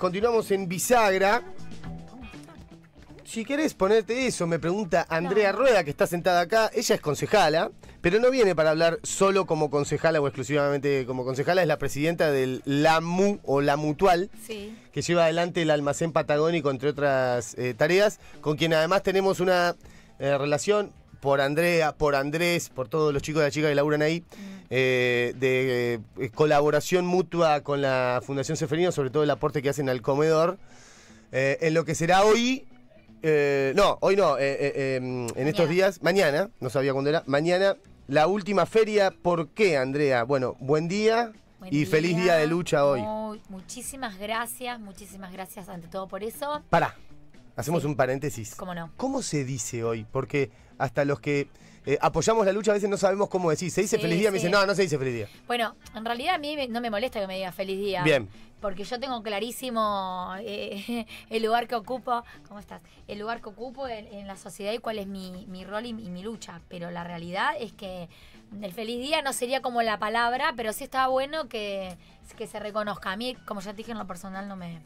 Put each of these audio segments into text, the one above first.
Continuamos en Bisagra. Si querés ponerte eso, me pregunta Andrea Rueda, que está sentada acá. Ella es concejala, pero no viene para hablar solo como concejala o exclusivamente como concejala. Es la presidenta del LAMU o La Mutual, que lleva adelante el almacén patagónico, entre otras eh, tareas, con quien además tenemos una eh, relación por Andrea, por Andrés, por todos los chicos de las chicas que laburan ahí, mm. eh, de eh, colaboración mutua con la Fundación Seferino, sobre todo el aporte que hacen al comedor. Eh, en lo que será hoy, no, hoy no, en estos días, mañana, no sabía cuándo era, mañana, la última feria. ¿Por qué, Andrea? Bueno, buen día. y feliz día de lucha hoy. muchísimas gracias, muchísimas gracias ante todo por eso. Para, Hacemos un paréntesis. ¿Cómo no? ¿Cómo se dice hoy? Porque hasta los que eh, apoyamos la lucha a veces no sabemos cómo decir. Se dice feliz día, me dicen, no, no se dice feliz día. Bueno, en realidad a mí no me molesta que me diga feliz día. Bien. Porque yo tengo clarísimo eh, el lugar que ocupo, ¿cómo estás? El lugar que ocupo en, la sociedad y cuál es mi, rol y, mi lucha. Pero la realidad es que el feliz día no sería como la palabra, pero sí está bueno que, que se reconozca. A mí, como ya te dije en lo personal, no me,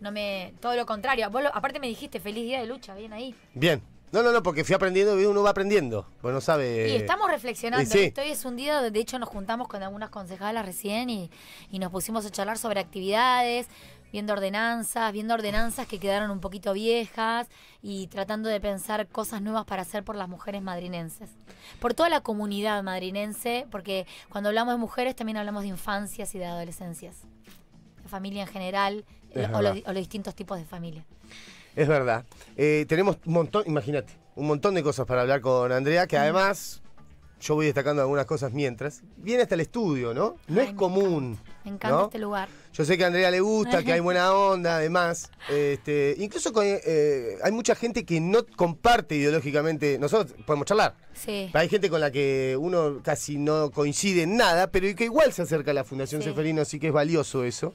no me. Todo lo contrario. Vos aparte me dijiste feliz día de lucha, bien ahí. Bien. No, no, no, porque fui aprendiendo y uno va aprendiendo. bueno sabe. Y estamos reflexionando. Estoy es un día de hecho, nos juntamos con algunas concejalas recién y, y nos pusimos a charlar sobre actividades, viendo ordenanzas, viendo ordenanzas que quedaron un poquito viejas y tratando de pensar cosas nuevas para hacer por las mujeres madrinenses. Por toda la comunidad madrinense, porque cuando hablamos de mujeres también hablamos de infancias y de adolescencias. La familia en general o los, distintos tipos de familia. Es verdad. Eh, tenemos un montón, imagínate, un montón de cosas para hablar con Andrea, que mm. además yo voy destacando algunas cosas mientras. Viene hasta el estudio, ¿no? No es común. Me encanta este lugar. Yo sé que a Andrea le gusta, que hay buena onda, además. Este, incluso eh, hay mucha gente que no comparte ideológicamente. Nosotros podemos charlar. Sí. hay gente con la que uno casi no coincide en nada, pero que igual se acerca a la Fundación Seferino, así que es valioso eso.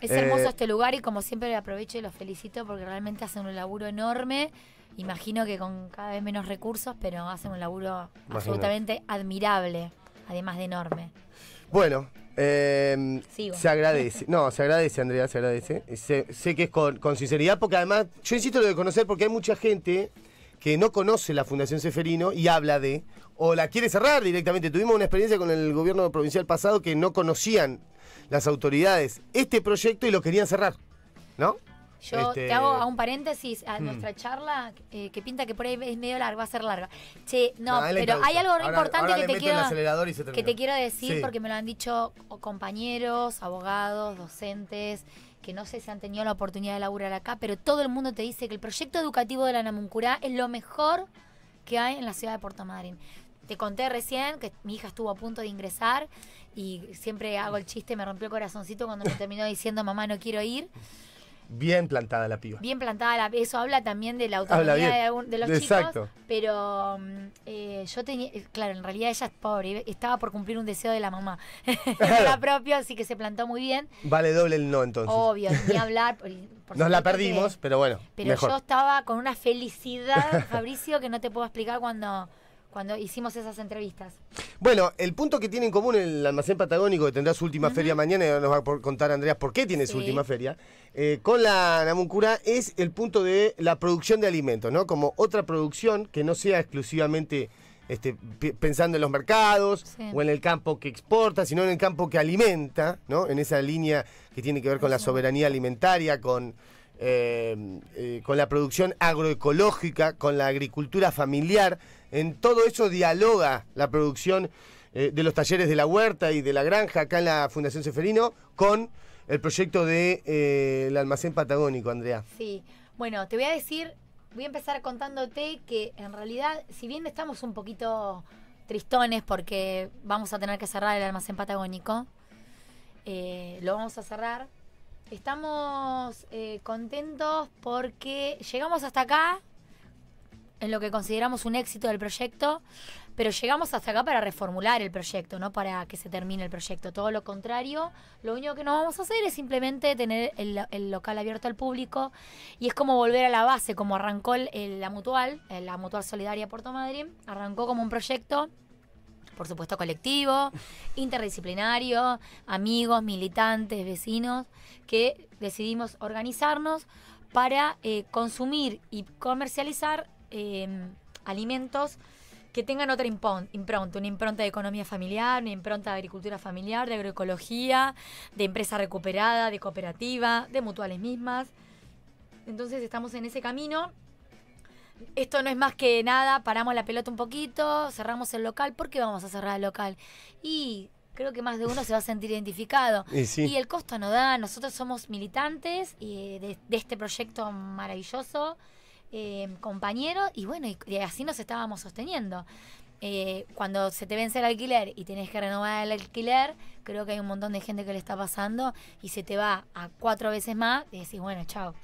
Es hermoso eh, este lugar y como siempre le aprovecho y los felicito porque realmente hacen un laburo enorme. Imagino que con cada vez menos recursos, pero hacen un laburo absolutamente admirable, además de enorme. Bueno, eh, se agradece. No, se agradece, Andrea, se agradece. sé que es con, sinceridad, porque además, yo insisto en lo de conocer, porque hay mucha gente que no conoce la Fundación Seferino y habla de, o la quiere cerrar directamente. Tuvimos una experiencia con el gobierno provincial pasado que no conocían las autoridades este proyecto y lo querían cerrar, ¿no? Yo este, te hago a un paréntesis a hmm. nuestra charla, eh, que pinta que por ahí es medio larga, va a ser larga. Che, no, pero hay algo ahora, importante que, te quiero, que te quiero decir, porque me lo han dicho compañeros, abogados, docentes, que no sé si han tenido la oportunidad de laburar acá, pero todo el mundo te dice que el proyecto educativo de la Namuncurá es lo mejor que hay en la ciudad de Puerto Madryn. Te conté recién que mi hija estuvo a punto de ingresar y siempre hago el chiste, me rompió el corazoncito cuando me terminó diciendo, mamá, no quiero ir. Bien plantada la piba. Bien plantada la piba. Eso habla también de la autoridad de, los chicos. Pero mm, eh, yo tenía. Eh, claro, en realidad ella es pobre. Eh, estaba por cumplir un deseo de la mamá. Era la propia, así que se plantó muy bien. Vale doble el no, entonces. Obvio, ni hablar. Nos la perdimos, pero bueno. Pero yo estaba con una felicidad, Fabricio, que no te puedo explicar cuando cuando hicimos esas entrevistas. Bueno, el punto que tiene en común el almacén patagónico, que tendrá su última feria mañana, y nos va a contar Andreas por qué tiene su última feria, eh, con la Namuncura es el punto de la producción de alimentos, ¿no? Como otra producción que no sea exclusivamente... Este, pensando en los mercados o en el campo que exporta, sino en el campo que alimenta, ¿no? En esa línea que tiene que ver con la soberanía alimentaria, con eh, eh, con la producción agroecológica, con la agricultura familiar. En todo eso dialoga la producción eh, de los talleres de la huerta y de la granja acá en la Fundación Seferino con el proyecto del de, el almacén patagónico, Andrea. Sí, bueno, te voy a decir, voy a empezar contándote que en realidad, si bien estamos un poquito tristones porque vamos a tener que cerrar el almacén patagónico, lo vamos a cerrar Estamos eh, contentos porque llegamos hasta acá, en lo que consideramos un éxito del proyecto, pero llegamos hasta acá para reformular el proyecto, no para que se termine el proyecto. Todo lo contrario, lo único que no vamos a hacer es simplemente tener el, local abierto al público y es como volver a la base, como arrancó la Mutual, eh, la Mutual Solidaria Puerto Madrid, arrancó como un proyecto por supuesto colectivo, interdisciplinario, amigos, militantes, vecinos, que decidimos organizarnos para eh, consumir y comercializar em, alimentos que tengan otra impronta, una impronta de economía familiar, una impronta de agricultura familiar, de agroecología, de empresa recuperada, de cooperativa, de mutuales mismas. Entonces estamos en ese camino esto no es más que nada, paramos la pelota un poquito, cerramos el local, ¿por qué vamos a cerrar el local? Y creo que más de uno se va a sentir identificado. Y, el costo no da, nosotros somos militantes eh, de, este proyecto maravilloso, eh, compañeros, y bueno, y, así nos estábamos sosteniendo. Eh, cuando se te vence el alquiler y tenés que renovar el alquiler, creo que hay un montón de gente que le está pasando y se te va a cuatro veces más y decís, bueno, chao.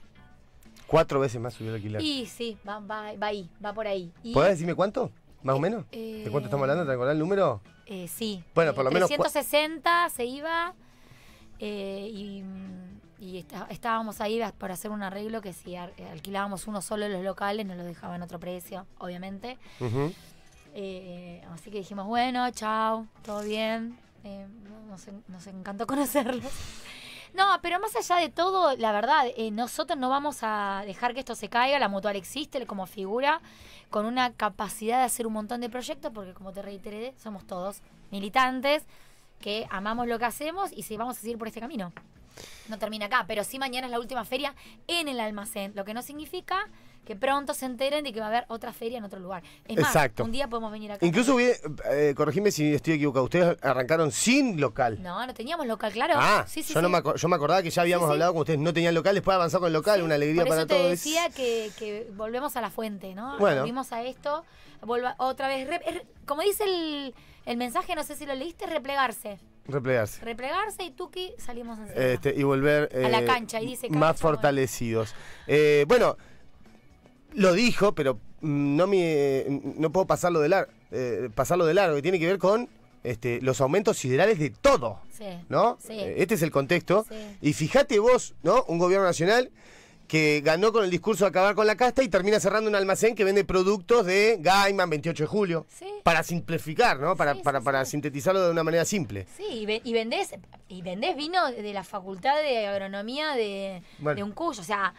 Cuatro veces más subió el alquiler. Y sí, va, va, va ahí, va por ahí. puedes decirme cuánto? ¿Más o menos? Eh, ¿De cuánto estamos hablando? ¿Te acordás el número? Eh, sí. Bueno, por lo menos. 160 se iba eh, y, estábamos ahí para hacer un arreglo que si alquilábamos uno solo en los locales nos lo dejaban otro precio, obviamente. así que dijimos, bueno, chao, todo bien. nos, nos, encantó conocerlos. No, pero más allá de todo, la verdad, eh, nosotros no vamos a dejar que esto se caiga. La mutual existe como figura, con una capacidad de hacer un montón de proyectos, porque como te reiteré, somos todos militantes que amamos lo que hacemos y si vamos a seguir por este camino. No termina acá, pero sí mañana es la última feria en el almacén, lo que no significa que pronto se enteren de que va a haber otra feria en otro lugar. Es más, Exacto. un día podemos venir acá. Incluso, eh, corregime si estoy equivocado, ustedes arrancaron sin local. No, no teníamos local, claro. Ah, sí, sí, yo, me yo acordaba que ya habíamos hablado con ustedes, no tenían local, después avanzar con el local, una alegría para todos. para te decía que, volvemos a la fuente, ¿no? Bueno. Volvimos a esto, otra vez. como dice el, mensaje, no sé si lo leíste, replegarse. Replegarse. Replegarse y Tuki salimos este, Y volver a la eh, cancha. Y dice, más fortalecidos. Eh, bueno, lo dijo, pero no, me, no puedo eh, pasarlo de, largo, que tiene que ver con este, los aumentos siderales de todo. ¿No? Eh, este es el contexto. Y fíjate vos, ¿no? Un gobierno nacional que ganó con el discurso de acabar con la casta y termina cerrando un almacén que vende productos de Gaiman 28 de julio. Para simplificar, ¿no? Para, para, sintetizarlo de una manera simple. Sí, y, y, vendés, vino de la Facultad de Agronomía de, un cuyo. O sea,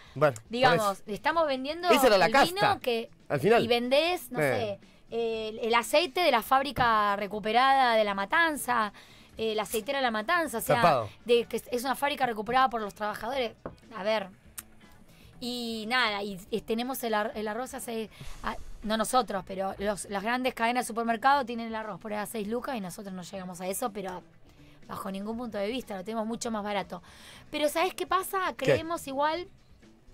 digamos, estamos vendiendo la vino que. Al final. Y vendés, no eh. sé, el, aceite de la fábrica recuperada de la matanza. el la aceitera de la matanza, o sea, de, que es una fábrica recuperada por los trabajadores. A ver, y nada, y, tenemos el, arroz a ah, no nosotros, pero los, las grandes cadenas de supermercado tienen el arroz por ahí a 6 lucas y nosotros no llegamos a eso, pero bajo ningún punto de vista, lo tenemos mucho más barato. Pero ¿sabes qué pasa? Creemos igual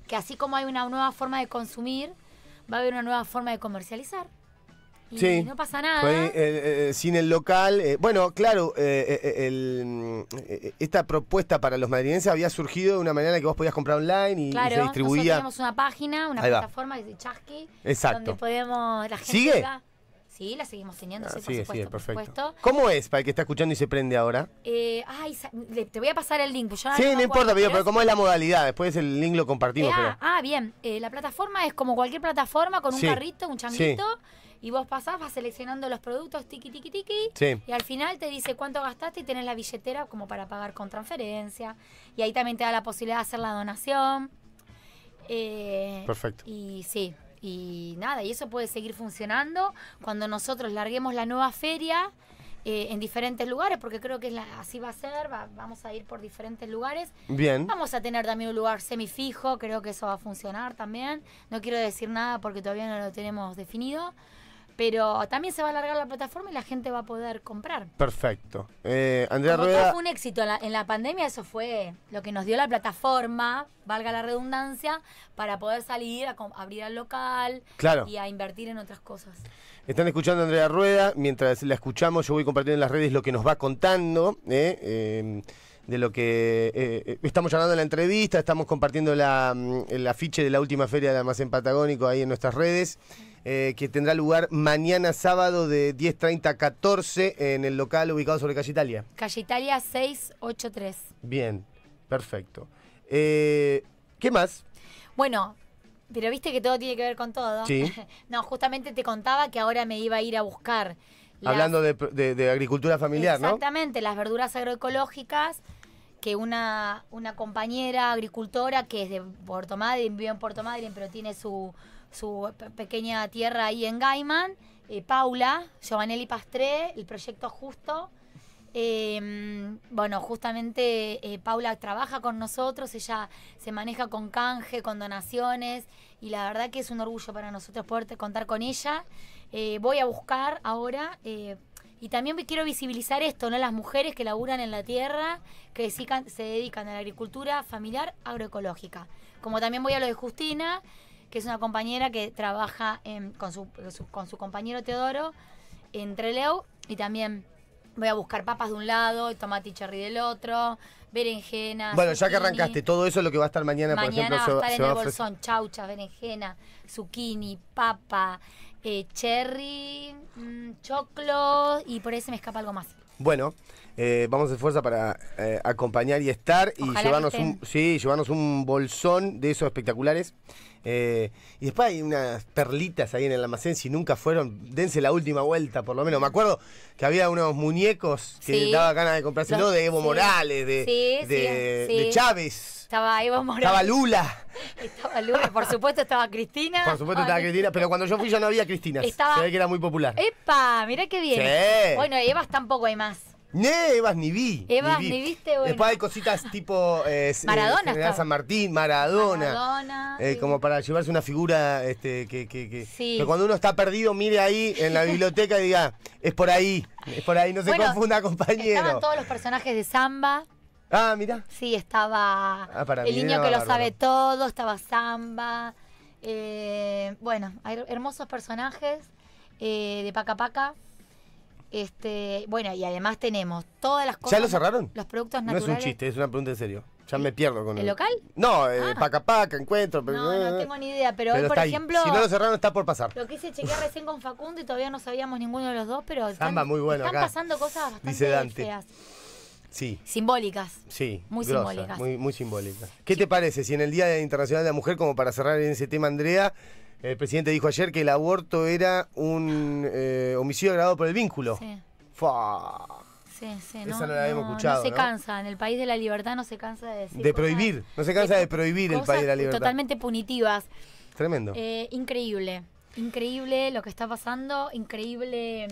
que así como hay una nueva forma de consumir, va a haber una nueva forma de comercializar. Y no pasa nada. Eh, eh, eh, sin el local. bueno, claro, esta propuesta para los madrileños había surgido de una manera en que vos podías comprar online y, claro, se distribuía. tenemos una página, una plataforma de chasque Exacto. Donde podemos. La gente ¿Sigue? sí, la seguimos teniendo, ah, sí sí, perfecto. ¿Cómo es para el que está escuchando y se prende ahora? te voy a pasar el link. sí, no, importa, pero, ¿cómo es la modalidad? Después el link lo compartimos. Ah, ah, bien. la plataforma es como cualquier plataforma con un carrito, un changuito y vos pasás, vas seleccionando los productos, tiki, tiki, tiki, y al final te dice cuánto gastaste y tenés la billetera como para pagar con transferencia. Y ahí también te da la posibilidad de hacer la donación. Eh, Perfecto. Y sí, y nada, y eso puede seguir funcionando cuando nosotros larguemos la nueva feria. Eh, en diferentes lugares, porque creo que es así va a ser, vamos a ir por diferentes lugares. Bien. Vamos a tener también un lugar semifijo, creo que eso va a funcionar también. No quiero decir nada porque todavía no lo tenemos definido, pero también se va a alargar la plataforma y la gente va a poder comprar. Perfecto. Eh, Andrea Rueda. fue un éxito. En la, pandemia eso fue lo que nos dio la plataforma, valga la redundancia, para poder salir a abrir al local y a invertir en otras cosas. Están escuchando a Andrea Rueda. Mientras la escuchamos, yo voy compartiendo en las redes lo que nos va contando. Eh, eh de lo que eh, eh, estamos hablando la entrevista, estamos compartiendo la, mm, el afiche de la última feria de de almacén patagónico ahí en nuestras redes. Eh, que tendrá lugar mañana sábado de 10.30 a 14 en el local ubicado sobre Calle Italia. Calle Italia 683. Bien, perfecto. Eh, ¿Qué más? Bueno, pero viste que todo tiene que ver con todo. Sí. no, justamente te contaba que ahora me iba a ir a buscar. Hablando de, agricultura familiar, ¿no? Exactamente, las verduras agroecológicas que una, una compañera agricultora que es de Puerto Madryn, vive en Puerto Madryn, pero tiene su, su pequeña tierra ahí en Gaiman, eh, Paula, Giovanelli Pastré, el proyecto Justo. Em, bueno, justamente eh, Paula trabaja con nosotros, ella se maneja con canje, con donaciones y la verdad que es un orgullo para nosotros poder contar con ella. Eh, voy a buscar ahora y también quiero visibilizar esto, ¿no? Las mujeres que laburan en la tierra, que se dedican a la agricultura familiar agroecológica. Como también voy a lo de Justina, que es una compañera que trabaja con, su, con su compañero Teodoro en Treleu y también voy a buscar papas de un lado, tomate y cherry del otro, berenjena. Bueno, ya que arrancaste, todo eso es lo que va a estar mañana, por ejemplo. Va a estar en el bolsón, chauchas, berenjena, zucchini, papa, eh, cherry, mm, choclo y por ahí se me escapa algo más. Bueno, eh, vamos de fuerza para eh, acompañar y estar y llevarnos un, sí, llevarnos un bolsón de esos espectaculares. Eh, y después hay unas perlitas ahí en el almacén, si nunca fueron, dense la última vuelta por lo menos. Me acuerdo que había unos muñecos que daba ganas de comprarse, ¿no? De Evo Morales, de, Chávez. Estaba Evo Morales. Estaba Lula. Estaba Lula, por supuesto estaba Cristina. Por supuesto estaba Cristina, pero cuando yo fui ya no había Cristina. Se ve que era muy popular. ¡Epa! Mirá qué bien. Bueno, Evas tampoco hay más. Ne, Evas ni vi. Evas ni, viste, Después hay cositas tipo eh, eh, Maradona. San Martín, Maradona. Eh, como para llevarse una figura este, que, cuando uno está perdido mire ahí en la biblioteca y diga, es por ahí, es por ahí, no se confunda compañero. Estaban todos los personajes de Samba. Ah, mira. Sí, estaba ah, el niño que lo sabe todo, estaba Samba. bueno, hay hermosos personajes de Paca Paca. Este, bueno, y además tenemos todas las cosas. ¿Ya lo cerraron? Los productos naturales. No es un chiste, es una pregunta en serio. Ya me pierdo con el. ¿El local? No, eh, ah. Paca Paca, Encuentro. Pero, no, no eh, tengo ni idea, pero, hoy, por ejemplo. Si no lo cerraron, está por pasar. Lo que hice chequear recién con Facundo y todavía no sabíamos ninguno de los dos, pero. Están, muy bueno. Están pasando cosas bastante Dice Sí. Simbólicas. Sí. Muy simbólicas. Muy, simbólicas. ¿Qué te parece si en el Día Internacional de la Mujer, como para cerrar en ese tema, Andrea, el presidente dijo ayer que el aborto era un eh, homicidio agravado por el vínculo. Sí. Sí, sí, no, no la habíamos escuchado. No se cansa, en el país de la libertad no se cansa de decir. De prohibir, no se cansa de, prohibir el país de la libertad. Totalmente punitivas. Tremendo. Eh, increíble, increíble lo que está pasando, increíble.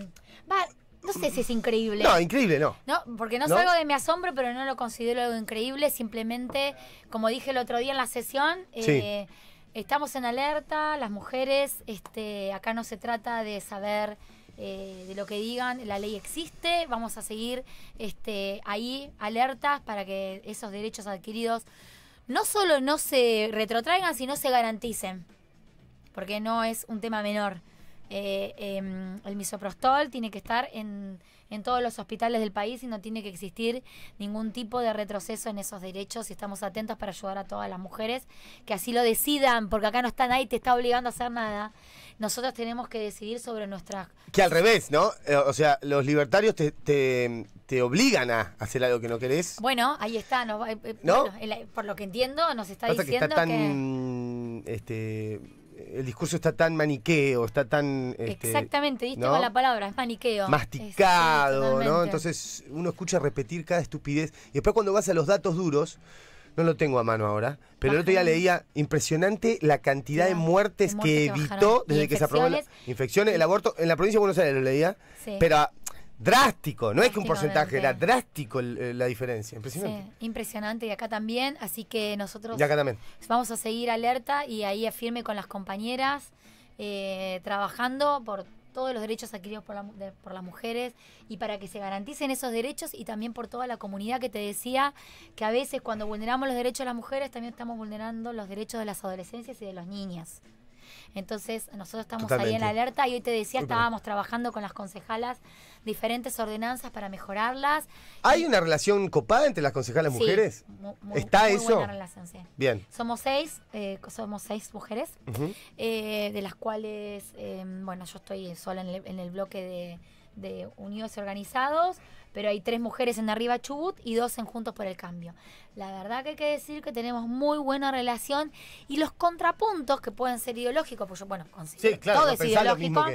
Va, no sé si es increíble. No, increíble no. No, porque no, salgo de mi asombro, pero no lo considero algo increíble. Simplemente, como dije el otro día en la sesión, eh, Estamos en alerta, las mujeres, este, acá no se trata de saber eh, de lo que digan, la ley existe, vamos a seguir este, ahí alertas para que esos derechos adquiridos no solo no se retrotraigan, sino se garanticen, porque no es un tema menor. Eh, em, el misoprostol tiene que estar en en todos los hospitales del país y no tiene que existir ningún tipo de retroceso en esos derechos y estamos atentos para ayudar a todas las mujeres que así lo decidan, porque acá no está nadie, te está obligando a hacer nada. Nosotros tenemos que decidir sobre nuestras... Que al revés, ¿no? Eh, o sea, los libertarios te, te, obligan a hacer algo que no querés. Bueno, ahí está, ¿No? Eh, eh, por lo que entiendo nos está diciendo que... Este, el discurso está tan maniqueo, está tan... Este, Exactamente, diste con la palabra, es maniqueo. Masticado, ¿no? Entonces uno escucha repetir cada estupidez. Y después cuando vas a los datos duros, no lo tengo a mano ahora, pero el otro día leía impresionante la cantidad de muertes, que, evitó desde que se aprobó la infecciones, el aborto en la provincia de Buenos Aires lo leía, sí. pero Drástico, no es que un porcentaje, era drástico la diferencia, impresionante. Sí, impresionante y acá también, así que nosotros vamos a seguir alerta y ahí firme con las compañeras, eh, trabajando por todos los derechos adquiridos por, por, las mujeres y para que se garanticen esos derechos y también por toda la comunidad que te decía que a veces cuando vulneramos los derechos de las mujeres también estamos vulnerando los derechos de las adolescencias y de las niñas. Entonces, nosotros estamos ahí en alerta y hoy te decía, estábamos trabajando con las concejalas diferentes ordenanzas para mejorarlas. ¿Hay una relación copada entre las concejalas mujeres? ¿Está eso? Bien. Somos seis, eh, somos seis mujeres, eh, de las cuales, eh, bueno, yo estoy sola en el bloque de de Unidos Organizados, pero hay tres mujeres en Arriba Chubut y dos en Juntos por el Cambio. La verdad que hay que decir que tenemos muy buena relación y los contrapuntos que pueden ser ideológicos, pues yo, bueno, sí, claro, todo es ideológico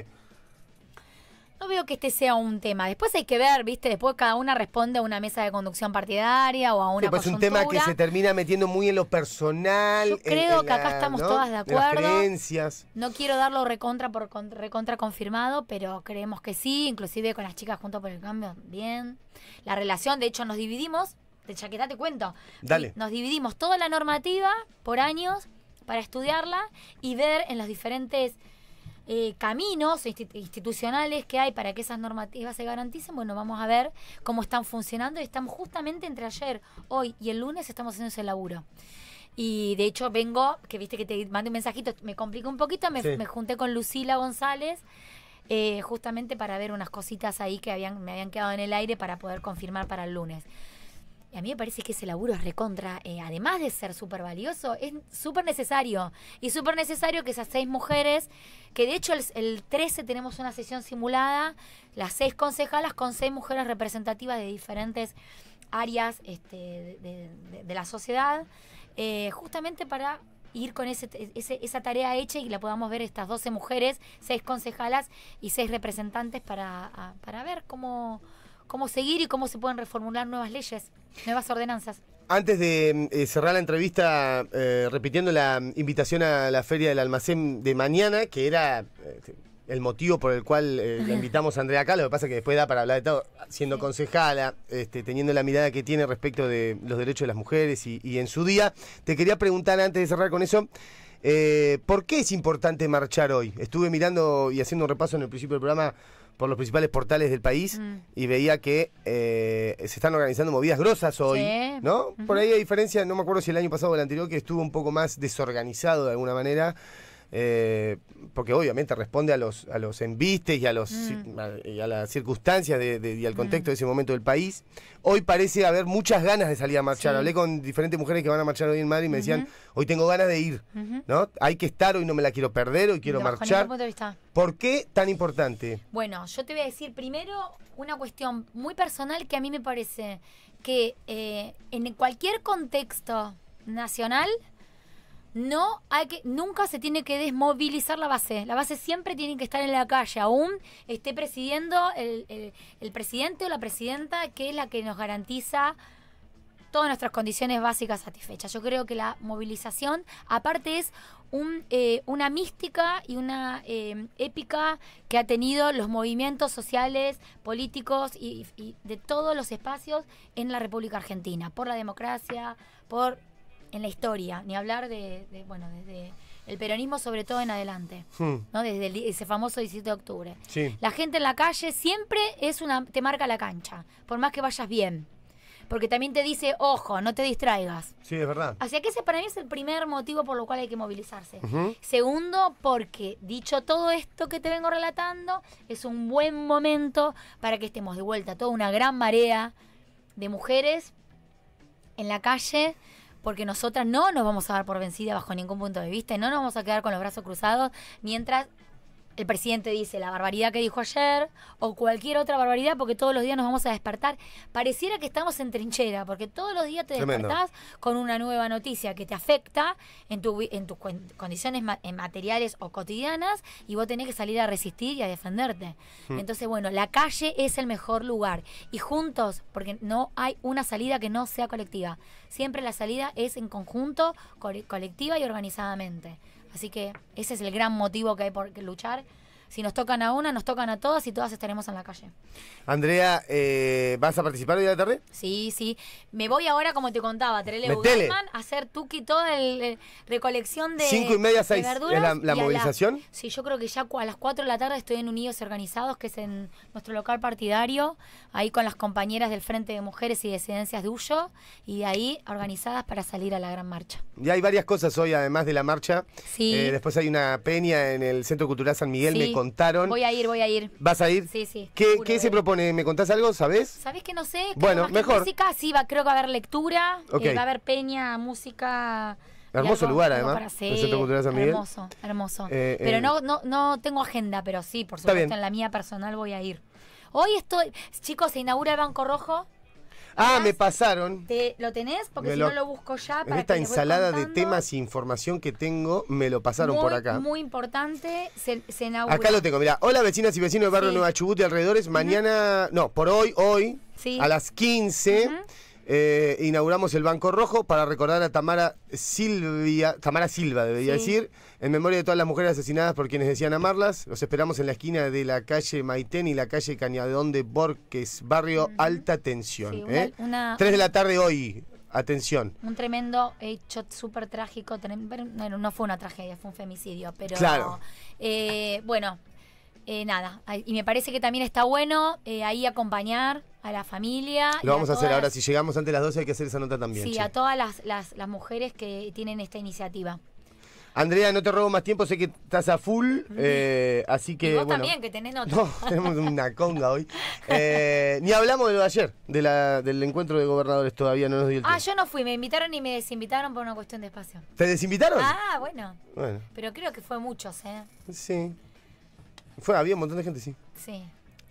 no veo que este sea un tema. Después hay que ver, ¿viste? Después cada una responde a una mesa de conducción partidaria o a una. Sí, pues es un tema que se termina metiendo muy en lo personal. Yo creo que acá estamos todas de acuerdo. Las creencias. No quiero darlo recontra por recontra confirmado, pero creemos que sí. Inclusive con las chicas junto por el cambio, bien. La relación, de hecho, nos dividimos. De chaqueta te cuento. Dale. Nos dividimos toda la normativa por años para estudiarla y ver en los diferentes eh, caminos institucionales que hay para que esas normativas se garanticen, bueno, vamos a ver cómo están funcionando y estamos justamente entre ayer, hoy y el lunes estamos haciendo ese laburo. Y de hecho vengo, que viste que te mandé un mensajito, me complico un poquito, me, junté con Lucila González, eh, justamente para ver unas cositas ahí que habían, me habían quedado en el aire para poder confirmar para el lunes a mí me parece que ese laburo es recontra, eh, además de ser súper valioso, es súper necesario. Y súper necesario que esas seis mujeres, que de hecho el, el, 13 tenemos una sesión simulada, las seis concejalas con seis mujeres representativas de diferentes áreas este, de, la sociedad, eh, justamente para ir con esa tarea hecha y la podamos ver estas 12 mujeres, seis concejalas y seis representantes para, para ver cómo cómo seguir y cómo se pueden reformular nuevas leyes, nuevas ordenanzas. Antes de mm, eh, cerrar la entrevista, eh, repitiendo la invitación a la Feria del Almacén de mañana, que era eh, el motivo por el cual la invitamos a Andrea acá, lo que pasa es que después da para hablar de todo, siendo concejala, este, teniendo la mirada que tiene respecto de los derechos de las mujeres y en su día, te quería preguntar antes de cerrar con eso, ¿por qué es importante marchar hoy? Estuve mirando y haciendo un repaso en el principio del programa por los principales portales del país mm. y veía que eh, se están organizando movidas grosas hoy, ¿no? Por ahí hay diferencia, no me acuerdo si el año pasado o el anterior, que estuvo un poco más desorganizado de alguna manera. Eh, porque obviamente responde a los, a los embistes y a, los, mm. las circunstancias y al mm. contexto de ese momento del país. Hoy parece haber muchas ganas de salir a marchar. Hablé con diferentes mujeres que van a marchar hoy en Madrid y me decían, hoy tengo ganas de ir, ¿no? Hay que estar, hoy no me la quiero perder, hoy quiero marchar. ¿Por qué tan importante? Bueno, yo te voy a decir primero una cuestión muy personal que a mí me parece que eh, en cualquier contexto nacional no hay que, nunca se tiene que desmovilizar la base. La base siempre tiene que estar en la calle, aún esté presidiendo el, presidente o la presidenta, que es la que nos garantiza todas nuestras condiciones básicas satisfechas. Yo creo que la movilización, aparte, es un, eh, una mística y una eh, épica que ha tenido los movimientos sociales, políticos y, y de todos los espacios en la República Argentina, por la democracia, por en la historia, ni hablar de, bueno, desde el peronismo sobre todo en adelante, hmm. ¿no? Desde ese famoso 17 de octubre. Sí. La gente en la calle siempre es una te marca la cancha, por más que vayas bien. Porque también te dice, ojo, no te distraigas. Sí, es verdad. Así que ese para mí es el primer motivo por lo cual hay que movilizarse. Segundo, porque dicho todo esto que te vengo relatando, es un buen momento para que estemos de vuelta. Toda una gran marea de mujeres en la calle porque nosotras no nos vamos a dar por vencida bajo ningún punto de vista y no nos vamos a quedar con los brazos cruzados mientras el presidente dice la barbaridad que dijo ayer o cualquier otra barbaridad porque todos los días nos vamos a despertar. Pareciera que estamos en trinchera porque todos los días te despertás con una nueva noticia que te afecta en, tu, en tus condiciones materiales o cotidianas y vos tenés que salir a resistir y a defenderte. Hmm. Entonces, bueno, la calle es el mejor lugar y juntos, porque no hay una salida que no sea colectiva. Siempre la salida es en conjunto, colectiva y organizadamente. Así que ese es el gran motivo que hay por luchar. Si nos tocan a una, nos tocan a todas y todas estaremos en la calle. Andrea, eh, ¿vas a participar hoy de la tarde? Sí, sí. Me voy ahora, como te contaba, a hacer tuki toda la recolección de. Cinco y media, seis. la, movilización? sí, yo creo que ya a las cuatro de la tarde estoy en Unidos Organizados, que es en nuestro local partidario, ahí con las compañeras del Frente de Mujeres y Desidencias de y ahí organizadas para salir a la gran marcha. Y hay varias cosas hoy, además de la marcha. Sí. Eh, después hay una peña en el Centro Cultural San Miguel, sí. Voy a ir, voy a ir. ¿Vas a ir? Sí, sí. ¿Qué, se propone? ¿Me contás algo? ¿sabes? ¿Sabés que no sé? bueno, mejor. música, sí, va, creo que va a haber lectura, eh, va a haber peña, música. Hermoso lugar, además. Para Hermoso, hermoso. Eh, eh. pero no, no, no tengo agenda, pero sí, por supuesto, en la mía personal voy a ir. Hoy estoy, chicos, se inaugura el Banco Rojo. Ah, me pasaron. ¿Lo tenés? Porque si no lo busco ya. Para esta ensalada de temas e información que tengo, me lo pasaron por acá. Muy importante, se, inaugura. Acá lo tengo, Mira, Hola vecinas y vecinos del barrio Nueva Chubut y alrededores. Mañana, no, por hoy, hoy, a las 15. Eh, inauguramos el Banco Rojo para recordar a Tamara Silvia, Tamara Silva debería decir, en memoria de todas las mujeres asesinadas por quienes decían amarlas, los esperamos en la esquina de la calle Maitén y la calle Cañadón de Borques, barrio Alta Tensión. ¿eh? Tres de la tarde hoy, atención. Un tremendo hecho súper trágico. No fue una tragedia, fue un femicidio, pero. Claro. Eh, bueno, eh, nada. Y me parece que también está bueno ahí acompañar a la familia. Lo vamos a, hacer ahora. Si llegamos antes de las 12, hay que hacer esa nota también. Sí, a todas las mujeres que tienen esta iniciativa. Andrea, no te robo más tiempo, sé que estás a full, eh, así que. vos también, que tenés notas. No, tenemos una conga hoy. Eh, ni hablamos de lo de ayer, de la, del encuentro de gobernadores, todavía no nos dio el ah, tiempo. Ah, yo no fui, me invitaron y me desinvitaron por una cuestión de espacio. ¿Te desinvitaron? Ah, bueno. Bueno. Pero creo que fue muchos, ¿eh? Sí. Fue, había un montón de gente, sí. Sí.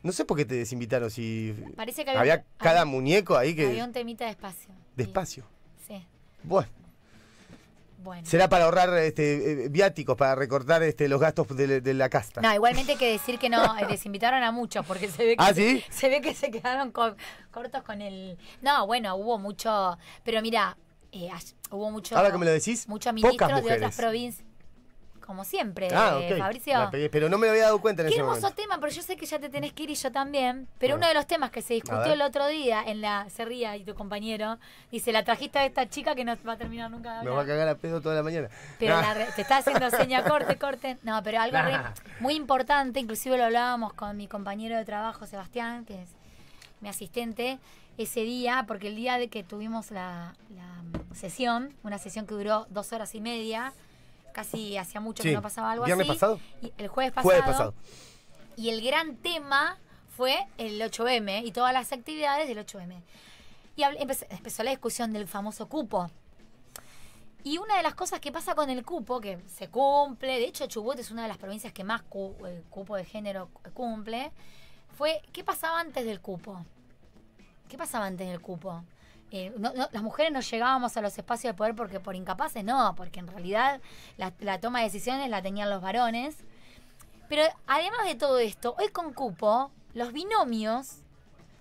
No sé por qué te desinvitaron, si. Parece que había. cada muñeco ahí que. Había un temita de espacio. De espacio. Sí. Bueno. Será para ahorrar este, eh, viáticos, para recortar este, los gastos de, la casta. No, igualmente hay que decir que no, les eh, invitaron a muchos porque se ve que, ¿Ah, se, ve que se quedaron cortos con el... No, bueno, hubo mucho... Pero mira, eh, hubo mucho... Ahora que me lo decís, muchos ministros de otras provincias como siempre, ah, eh, Fabricio. Pero no me había dado cuenta en Qué hermoso tema, pero yo sé que ya te tenés que ir y yo también. Pero uno de los temas que se discutió el otro día en la. serría y tu compañero. Dice, la trajiste a esta chica que no va a terminar nunca va a cagar a pedo toda la mañana. Pero ah. te está haciendo seña, corte, corte. No, pero algo ah. muy importante, inclusive lo hablábamos con mi compañero de trabajo, Sebastián, que es mi asistente, ese día, porque el día de que tuvimos la mm, sesión, una sesión que duró dos horas y media, Casi hacía mucho que no pasaba algo me así. pasado? el jueves pasado. Jueves pasado. Y el gran tema fue el 8M y todas las actividades del 8M. Y empezó la discusión del famoso cupo. Y una de las cosas que pasa con el cupo, que se cumple, de hecho Chubut es una de las provincias que más eh, cupo de género cumple, fue qué pasaba antes del cupo. ¿Qué pasaba antes del cupo? Eh, las mujeres no llegábamos a los espacios de poder porque por incapaces, no, porque en realidad la, toma de decisiones la tenían los varones. Pero además de todo esto, hoy con cupo, los binomios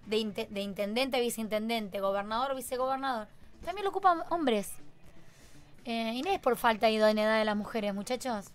de, intendente, viceintendente, gobernador, vicegobernador, también lo ocupan hombres. Eh, y no es por falta de idoneidad de las mujeres, muchachos.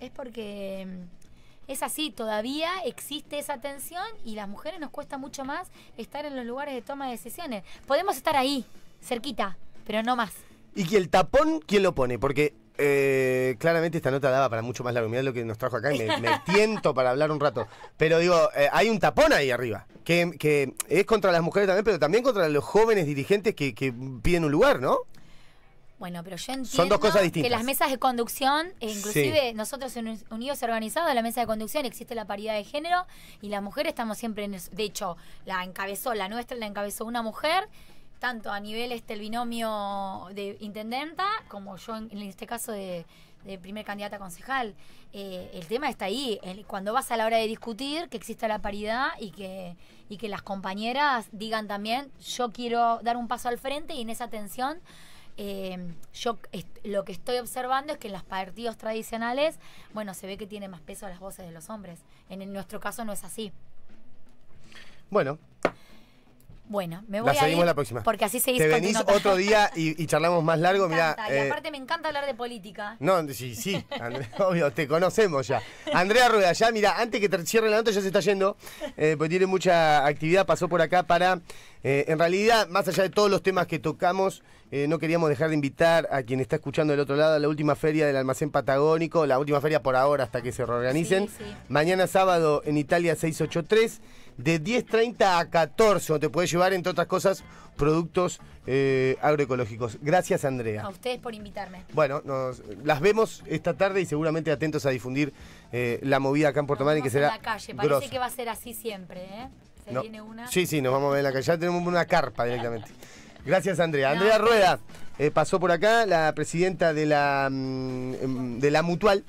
Es porque mm, es así, todavía existe esa tensión y las mujeres nos cuesta mucho más estar en los lugares de toma de decisiones. Podemos estar ahí, cerquita, pero no más. Y que el tapón, ¿quién lo pone? Porque eh, claramente esta nota daba para mucho más largo. Mirá lo que nos trajo acá y me, tiento para hablar un rato. Pero digo, eh, hay un tapón ahí arriba, que, es contra las mujeres también, pero también contra los jóvenes dirigentes que, que piden un lugar, ¿no? Bueno, pero yo entiendo que las mesas de conducción, e inclusive nosotros en Unidos Organizados, la mesa de conducción existe la paridad de género y las mujeres estamos siempre en eso. De hecho, la encabezó, la nuestra la encabezó una mujer, tanto a nivel este binomio de intendenta como yo en, este caso de, primer candidata concejal. Eh, el tema está ahí, cuando vas a la hora de discutir, que existe la paridad y que, y que las compañeras digan también, yo quiero dar un paso al frente y en esa tensión Em, yo lo que estoy observando es que en los partidos tradicionales, bueno, se ve que tiene más peso las voces de los hombres. En, nuestro caso no es así. Bueno. Bueno, me voy la seguimos la próxima. Porque así seguís Te venís otro día y, charlamos más largo, mira. Y eh, aparte me encanta hablar de política. No, sí, sí, obvio, te conocemos ya. Andrea Rueda, ya, mira, antes que te cierre la nota ya se está yendo, eh, porque tiene mucha actividad, pasó por acá para, eh, en realidad, más allá de todos los temas que tocamos, eh, no queríamos dejar de invitar a quien está escuchando del otro lado a la última feria del almacén patagónico, la última feria por ahora hasta que se reorganicen. Mañana sábado en Italia 683, de 10.30 a 14, donde te puedes llevar, entre otras cosas, productos eh, agroecológicos. Gracias, Andrea. A ustedes por invitarme. Bueno, nos, las vemos esta tarde y seguramente atentos a difundir eh, la movida acá en Puerto Madryn, que será. la calle, parece que va a ser así siempre, ¿eh? Se viene una. Sí, sí, nos vamos a ver en la calle. Ya tenemos una carpa directamente. Gracias, Andrea. Andrea Rueda eh, pasó por acá, la presidenta de la, mm, de la Mutual,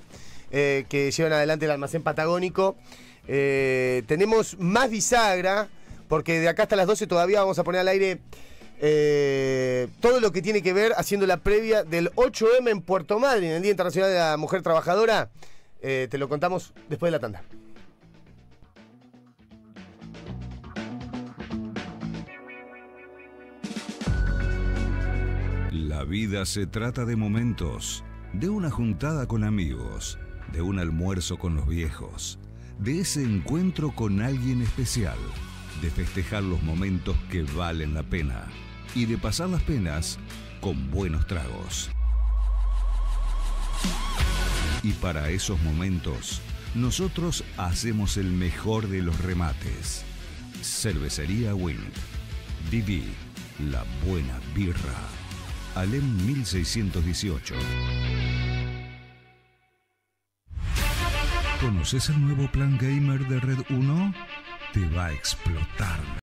eh, que llevan adelante el almacén patagónico. Eh, tenemos más bisagra, porque de acá hasta las 12 todavía vamos a poner al aire todo lo que tiene que ver haciendo la previa del 8M en Puerto Madryn, el Día Internacional de la Mujer Trabajadora. te lo contamos después de la tanda. vida se trata de momentos, de una juntada con amigos, de un almuerzo con los viejos, de ese encuentro con alguien especial, de festejar los momentos que valen la pena y de pasar las penas con buenos tragos. Y para esos momentos, nosotros hacemos el mejor de los remates. Cervecería Wind. Viví la buena birra. Alem 1618. ¿Conoces el nuevo plan gamer de Red 1? Te va a explotar